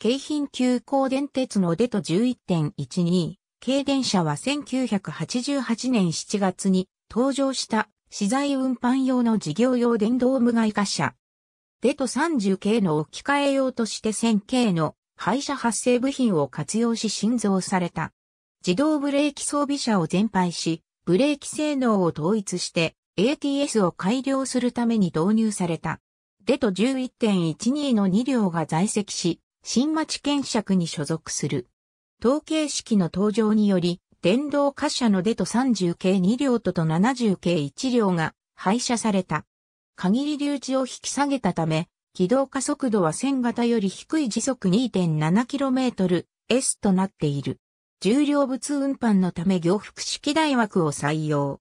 京浜急行電鉄のデト11.12、京電車は1988年7月に登場した資材運搬用の事業用電動無害化車。デト30系の置き換え用として1000系の廃車発生部品を活用し新造された。自動ブレーキ装備車を全廃し、ブレーキ性能を統一して ATS を改良するために導入された。デト11.12の2両が在籍し、新町検釈に所属する。統計式の登場により、電動貨車のデト30系2両とと70系1両が廃車された。限り留置を引き下げたため、軌道加速度は1000型より低い時速 2.7km S となっている。重量物運搬のため行幅式台枠を採用。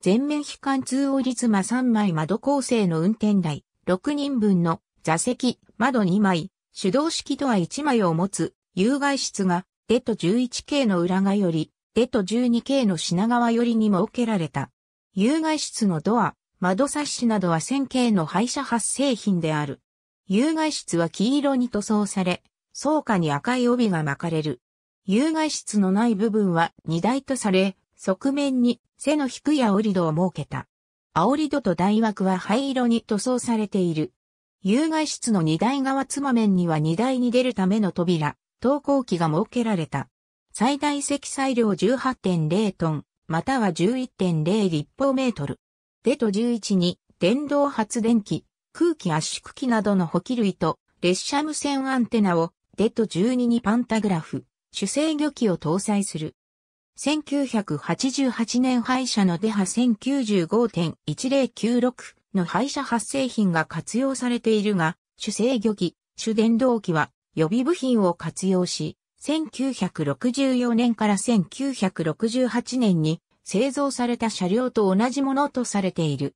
全面非貫通を立間3枚窓構成の運転台、6人分の座席、窓2枚、手動式ドア1枚を持つ、有害室が、デト 11K の裏側より、デト 12K の品川よりに設けられた。有害室のドア、窓サッシなどは 1000K の廃車発生品である。有害室は黄色に塗装され、倉下に赤い帯が巻かれる。有害室のない部分は荷台とされ、側面に背の低い煽り戸を設けた。煽り戸と台枠は灰色に塗装されている。有害室の荷台側つま面には荷台に出るための扉、投稿機が設けられた。最大積載量18.0トン、または11.0立方メートル。デト11に、電動発電機、空気圧縮機などの補給類と、列車無線アンテナを、デト12にパンタグラフ、主制御機を搭載する。1988年廃車のデハ1095.1096の廃車発生品が活用されているが、主制御機、主電動機は予備部品を活用し、1964年から1968年に製造された車両と同じものとされている。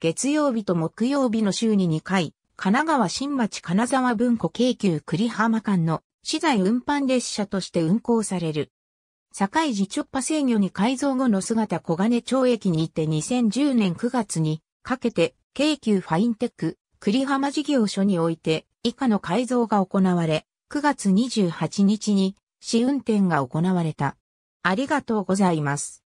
月曜日と木曜日の週に2回、神奈川新町金沢文庫京急栗浜間の資材運搬列車として運行される。堺寺直波制御に改造後の姿小金町駅に行って2010年9月にかけて、京急ファインテック、栗浜事業所において、以下の改造が行われ、9月28日に試運転が行われた。ありがとうございます。